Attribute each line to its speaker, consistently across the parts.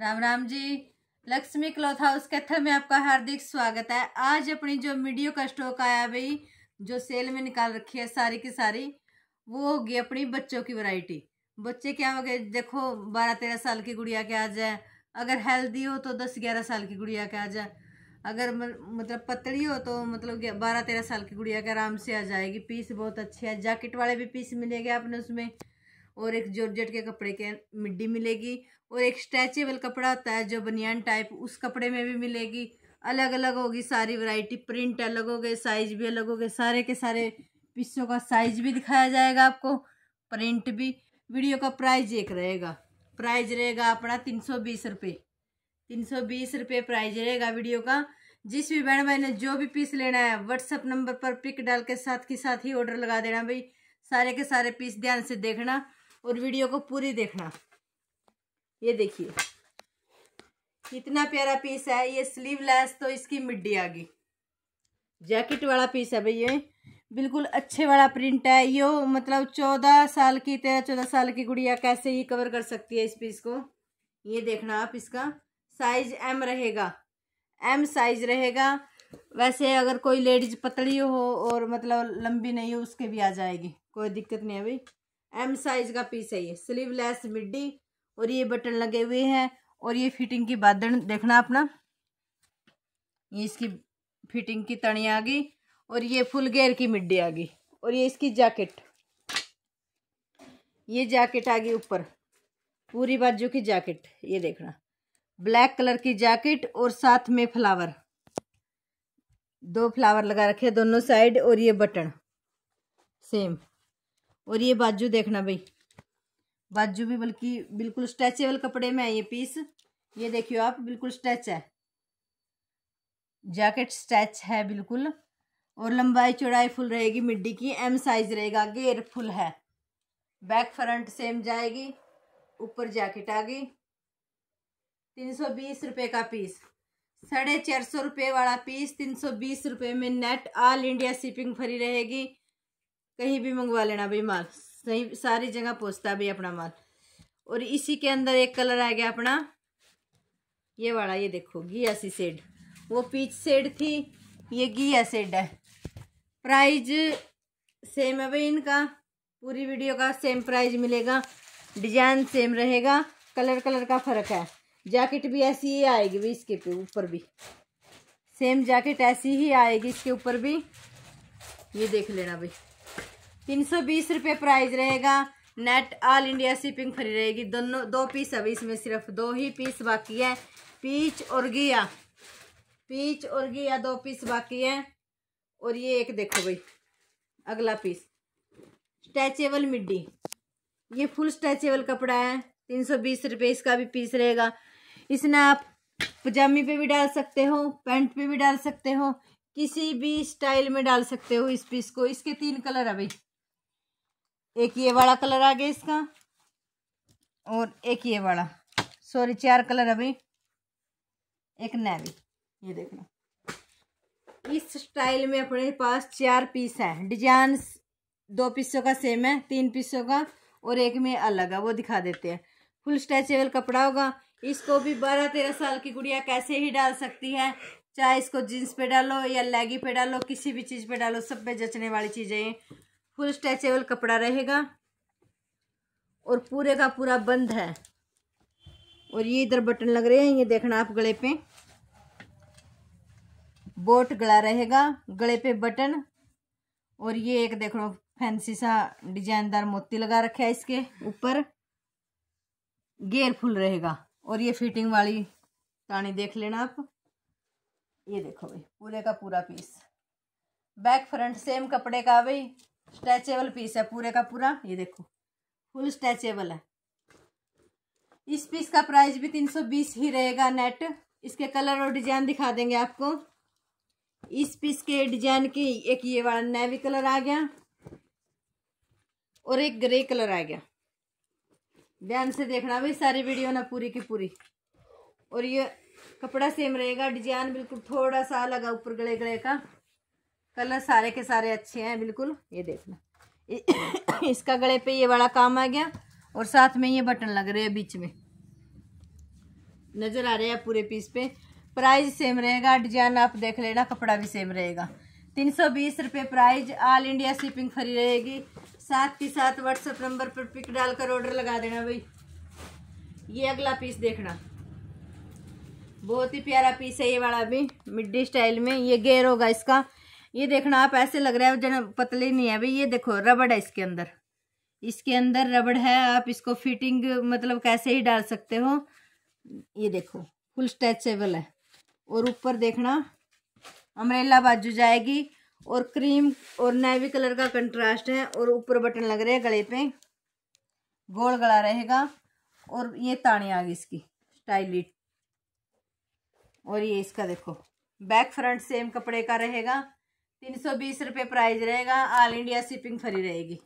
Speaker 1: Ram Ram ji Lakshmi cloth house Kaithal में आपका हार्दिक स्वागत है आज अपनी जो मीडियो का स्टॉक आया भाई जो सेल में निकाल रखी है सारी की सारी वो होगी अपनी बच्चों की वैरायटी बच्चे क्या हो गए देखो बारह तेरह साल की गुड़िया के आ जाए अगर हेल्दी हो तो दस ग्यारह साल की गुड़िया के आ जाए अगर मतलब पतली हो तो मतलब बारह तेरह साल की गुड़िया के आराम से आ जाएगी पीस बहुत अच्छे है जैकेट वाले भी पीस मिलेगा आपने उसमें और एक जॉर्जेट के कपड़े के मिड्डी मिलेगी और एक स्ट्रेचेबल कपड़ा होता है जो बनियान टाइप उस कपड़े में भी मिलेगी अलग अलग होगी सारी वैरायटी प्रिंट अलग हो गए साइज भी अलग हो गए सारे के सारे पीसों का साइज भी दिखाया जाएगा आपको प्रिंट भी वीडियो का प्राइज एक रहेगा प्राइज रहेगा अपना तीन सौ बीस रुपये तीन सौ बीस रुपये प्राइज रहेगा वीडियो का जिस भी बहन भाई ने जो भी पीस लेना है व्हाट्सअप नंबर पर पिक डाल के साथ के साथ ही ऑर्डर लगा देना भाई सारे के सारे पीस ध्यान से देखना और वीडियो को पूरी देखना ये देखिए इतना प्यारा पीस है ये स्लीवलेस तो इसकी मिड्डी आ गई जैकेट वाला पीस है भैया बिल्कुल अच्छे वाला प्रिंट है यो मतलब चौदह साल की तेरह चौदह साल की गुड़िया कैसे ही कवर कर सकती है इस पीस को ये देखना आप इसका साइज एम रहेगा एम साइज रहेगा वैसे अगर कोई लेडीज पतली हो और मतलब लंबी नहीं हो उसके भी आ जाएगी कोई दिक्कत नहीं है भाई एम साइज का पीस है ये स्लीवलेस मिड्डी और ये बटन लगे हुए हैं और ये फिटिंग की बादन देखना अपना ये इसकी फिटिंग की तनी आ गई और ये फुल गेयर की मिड्डी आ गई और ये इसकी जैकेट ये जैकेट आ गई ऊपर पूरी बाजू की जैकेट ये देखना ब्लैक कलर की जैकेट और साथ में फ्लावर दो फ्लावर लगा रखे दोनों साइड और ये बटन सेम और ये बाजू देखना भाई बाजू भी बल्कि बिल्कुल स्ट्रेचेबल कपड़े में है ये पीस ये देखियो आप बिल्कुल स्ट्रेच है जैकेट स्ट्रेच है बिल्कुल और लंबाई चौड़ाई फुल रहेगी मिड्डी की एम साइज रहेगा गेर फुल है बैक फ्रंट सेम जाएगी ऊपर जैकेट आ गई तीन सौ बीस रुपये का पीस साढ़े चार सौ रुपये वाला पीस तीन सौ बीस रुपये में net all India shipping free रहेगी कहीं भी मंगवा लेना भाई माल सही सारी जगह पहुँचता भाई अपना माल और इसी के अंदर एक कलर आ गया अपना ये वाला ये देखो सी सेड वो पीच सेड थी ये घिया सेड है प्राइज सेम है भाई इनका पूरी वीडियो का सेम प्राइज मिलेगा डिजाइन सेम रहेगा कलर कलर का फ़र्क है जैकेट भी ऐसी ही आएगी भी इसके ऊपर भी सेम जैकेट ऐसी ही आएगी इसके ऊपर भी ये देख लेना भाई तीन सौ बीस रुपये प्राइस रहेगा net all India shipping free रहेगी दोनों दो पीस अभी इसमें सिर्फ दो ही पीस बाकी है पीच और गिया पीच और गिया दो पीस बाकी है और ये एक देखो भाई अगला पीस स्ट्रेचेबल मिड्डी ये फुल स्ट्रेचेबल कपड़ा है तीन सौ बीस रुपये इसका भी पीस रहेगा इसने आप पजामी पे भी डाल सकते हो पैंट पे भी डाल सकते हो किसी भी स्टाइल में डाल सकते हो इस पीस को इसके तीन कलर है भाई एक ये वाला कलर आ गया इसका और एक ये वाला सॉरी चार कलर अभी एक नेवी ये देखना इस स्टाइल में अपने पास चार पीस है डिजाइन दो पीसों का सेम है तीन पीसों का और एक में अलग है वो दिखा देते हैं फुल स्ट्रेचेबल कपड़ा होगा इसको भी बारह तेरह साल की गुड़िया कैसे ही डाल सकती है चाहे इसको जीन्स पे डालो या लेगी पे डालो किसी भी चीज़ पे डालो सब पे जचने वाली चीज़ें फुल स्ट्रेचेबल कपड़ा रहेगा और पूरे का पूरा बंद है और ये इधर बटन लग रहे हैं ये देखना आप गले पे बोट गला रहेगा गले पे बटन और ये एक देख लो फैंसी सा डिजाइनदार मोती लगा रखे है इसके ऊपर गेयर फुल रहेगा और ये फिटिंग वाली ताणी देख लेना आप ये देखो भाई पूरे का पूरा पीस बैक फ्रंट सेम कपड़े का भाई स्ट्रेचेबल पीस है पूरे का पूरा ये देखो फुल स्ट्रेचेबल है इस पीस का प्राइस भी तीन सौ बीस ही रहेगा नेट इसके कलर और डिजाइन दिखा देंगे आपको इस पीस के डिजाइन के एक ये वाला नेवी कलर आ गया और एक ग्रे कलर आ गया ध्यान से देखना भाई सारी वीडियो ना पूरी की पूरी और ये कपड़ा सेम रहेगा डिजाइन बिल्कुल थोड़ा सा अलग है ऊपर गले गले का कलर सारे के सारे अच्छे हैं बिल्कुल ये देखना इसका गले पे ये बड़ा काम आ गया और साथ में ये बटन लग रहे हैं बीच में नज़र आ रहे हैं पूरे पीस पे प्राइस सेम रहेगा डिजाइन आप देख लेना कपड़ा भी सेम रहेगा तीन सौ बीस रुपये price all India shipping free रहेगी साथ ही साथ व्हाट्सएप नंबर पर पिक डालकर ऑर्डर लगा देना भाई ये अगला पीस देखना बहुत ही प्यारा पीस है ये वाला भी मिड्डी स्टाइल में ये गेयर होगा इसका ये देखना आप ऐसे लग रहा है जन पतले नहीं है भाई ये देखो रबड़ है इसके अंदर इसके अंदर रबड़ है आप इसको फिटिंग मतलब कैसे ही डाल सकते हो ये देखो फुल स्ट्रेचेबल है और ऊपर देखना अमरेला बाजू जाएगी और क्रीम और नेवी कलर का कंट्रास्ट है और ऊपर बटन लग रहे हैं गले पे गोल गला रहेगा और ये ताने आ गई इसकी स्टाइलिट और ये इसका देखो बैक फ्रंट सेम कपड़े का रहेगा तीन सौ बीस रुपये प्राइज रहेगा ऑल इंडिया शिपिंग फ्री रहेगी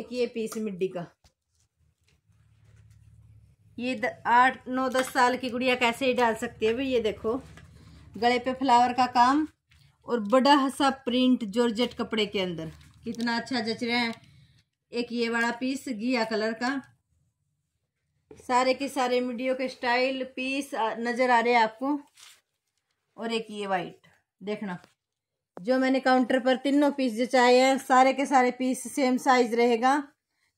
Speaker 1: एक ये पीस मिड्डी का ये आठ नौ दस साल की गुड़िया कैसे ही डाल सकती है भाई ये देखो गले पे फ्लावर का काम और बड़ा हसा प्रिंट जॉर्जेट कपड़े के अंदर कितना अच्छा जच रहा है एक ये वाला पीस घिया कलर का सारे के सारे मीडियो के स्टाइल पीस नज़र आ रहे हैं आपको और एक ये वाइट देखना जो मैंने काउंटर पर तीनों पीस जचाए हैं सारे के सारे पीस सेम साइज रहेगा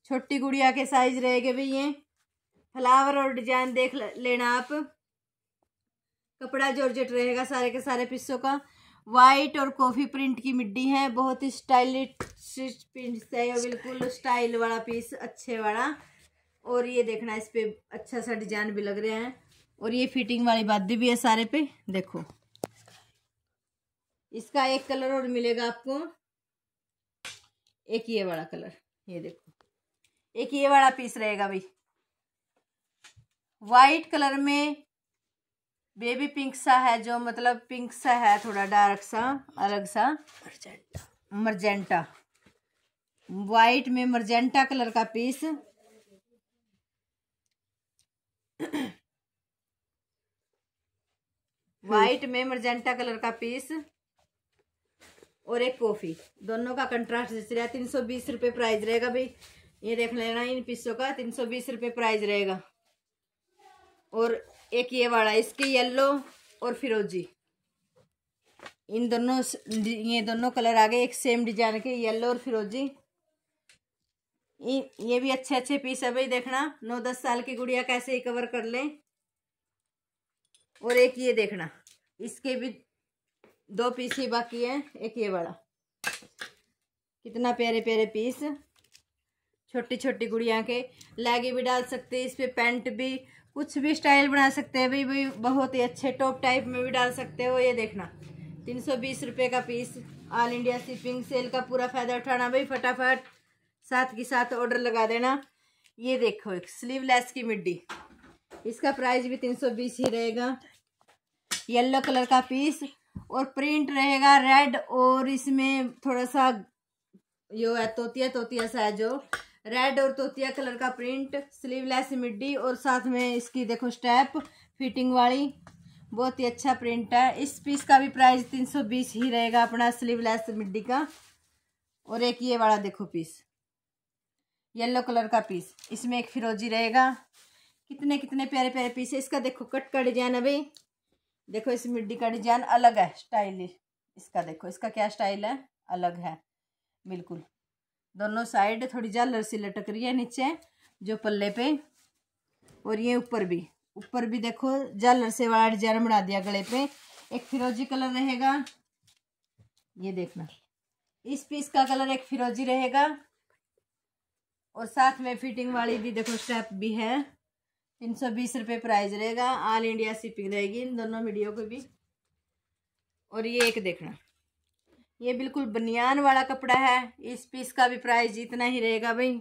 Speaker 1: छोटी गुड़िया के साइज रहेगा भी ये फ्लावर और डिजाइन देख लेना आप कपड़ा जॉर्जेट रहेगा सारे के सारे पीसों का वाइट और कॉफी प्रिंट की मिड्डी है बहुत ही स्टाइलिश प्रिंट है बिल्कुल स्टाइल वाला पीस अच्छे वाला और ये देखना इस पर अच्छा सा डिजाइन भी लग रहा है और ये फिटिंग वाली बात भी है सारे पे देखो इसका एक कलर और मिलेगा आपको एक ये वाला कलर ये देखो एक ये वाला पीस रहेगा भाई वाइट कलर में बेबी पिंक सा है जो मतलब पिंक सा है थोड़ा डार्क सा अलग सा मरजेंटा मरजेंटा वाइट में मरजेंटा कलर का पीस वाइट hmm. में मरजेंटा कलर का पीस और एक कॉफ़ी दोनों का कंट्रास्ट जिस रहा तीन सौ बीस रुपये प्राइज रहेगा भाई ये देख लेना इन पीसों का तीन सौ बीस रुपये प्राइज रहेगा और एक ये वाला इसके येलो और फिरोजी इन दोनों ये दोनों कलर आ गए एक सेम डिजाइन के येलो और फिरोजी ये भी अच्छे अच्छे पीस है भाई देखना नौ दस साल की गुड़िया कैसे कवर कर लें और एक ये देखना इसके भी दो पीस ही बाकी है एक ये वाला कितना प्यारे प्यारे पीस छोटी छोटी गुड़िया के लैगे भी डाल सकते हैं इस पर पेंट भी कुछ भी स्टाइल बना सकते हैं भाई भाई बहुत ही अच्छे टॉप टाइप में भी डाल सकते हो ये देखना तीन सौ बीस रुपये का piece all India shipping sale का पूरा फ़ायदा उठाना भाई फटाफट साथ के साथ ऑर्डर लगा देना ये देखो एक स्लीवलेस की मिड्डी इसका प्राइस भी तीन सौ बीस ही रहेगा येल्लो कलर का पीस और प्रिंट रहेगा रेड और इसमें थोड़ा सा यो है तोतिया तोतिया सा है जो रेड और तोतिया कलर का प्रिंट स्लीवलेस मिड्डी और साथ में इसकी देखो स्टेप फिटिंग वाली बहुत ही अच्छा प्रिंट है इस पीस का भी प्राइस तीन सौ बीस ही रहेगा अपना स्लीवलेस मिड्डी का और एक ये वाला देखो पीस येलो कलर का पीस इसमें एक फिरोजी रहेगा कितने कितने प्यारे प्यारे पीस है इसका देखो कट का डिजाइन है भाई देखो इस मिड्डी का डिजाइन अलग है स्टाइल इसका देखो इसका क्या स्टाइल है अलग है बिल्कुल दोनों साइड थोड़ी जालर सी लटक रही है नीचे जो पल्ले पे और ये ऊपर भी ऊपर भी देखो जालर से वाला डिजाइन बना दिया गले पे एक फिरोजी कलर रहेगा ये देखना इस पीस का कलर एक फिरोजी रहेगा और साथ में फिटिंग वाली भी देखो स्टेप भी है तीन सौ बीस रुपये प्राइज रहेगा ऑल इंडिया शिपिंग रहेगी इन दोनों वीडियो को भी और ये एक देखना ये बिल्कुल बनियान वाला कपड़ा है इस पीस का भी प्राइस जितना ही रहेगा भाई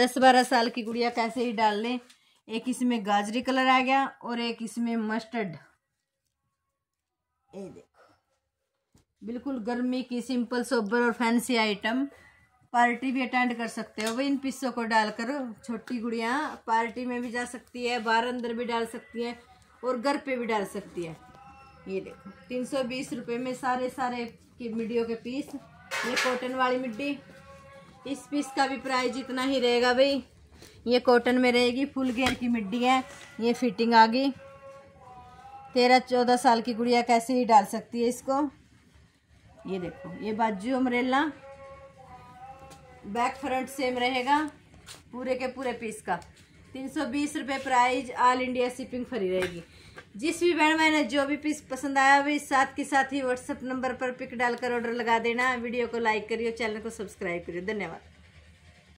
Speaker 1: दस बारह साल की गुड़िया कैसे ही डाल लें एक इसमें गाजरी कलर आ गया और एक इसमें मस्टर्ड ये देखो बिल्कुल गर्मी की सिंपल सोबर और फैंसी आइटम पार्टी भी अटेंड कर सकते हो भाई इन पिस्सों को डालकर छोटी गुड़िया पार्टी में भी जा सकती है बाहर अंदर भी डाल सकती है और घर पे भी डाल सकती है ये देखो तीन सौ बीस रुपये में सारे सारे की मिडियो के पीस ये कॉटन वाली मिड्डी इस पीस का भी प्राइस इतना ही रहेगा भाई ये कॉटन में रहेगी फुल गेयर की मिड्डी है ये फिटिंग आ गई तेरह चौदह साल की गुड़िया कैसे ही डाल सकती है इसको ये देखो ये बाजू अमरेला बैक फ्रंट सेम रहेगा पूरे के पूरे पीस का तीन सौ बीस रुपये price all India shipping free रहेगी जिस भी बहन मैंने जो भी पीस पसंद आया वही साथ के साथ ही व्हाट्सअप नंबर पर पिक डालकर ऑर्डर लगा देना वीडियो को लाइक करियो चैनल को सब्सक्राइब करियो धन्यवाद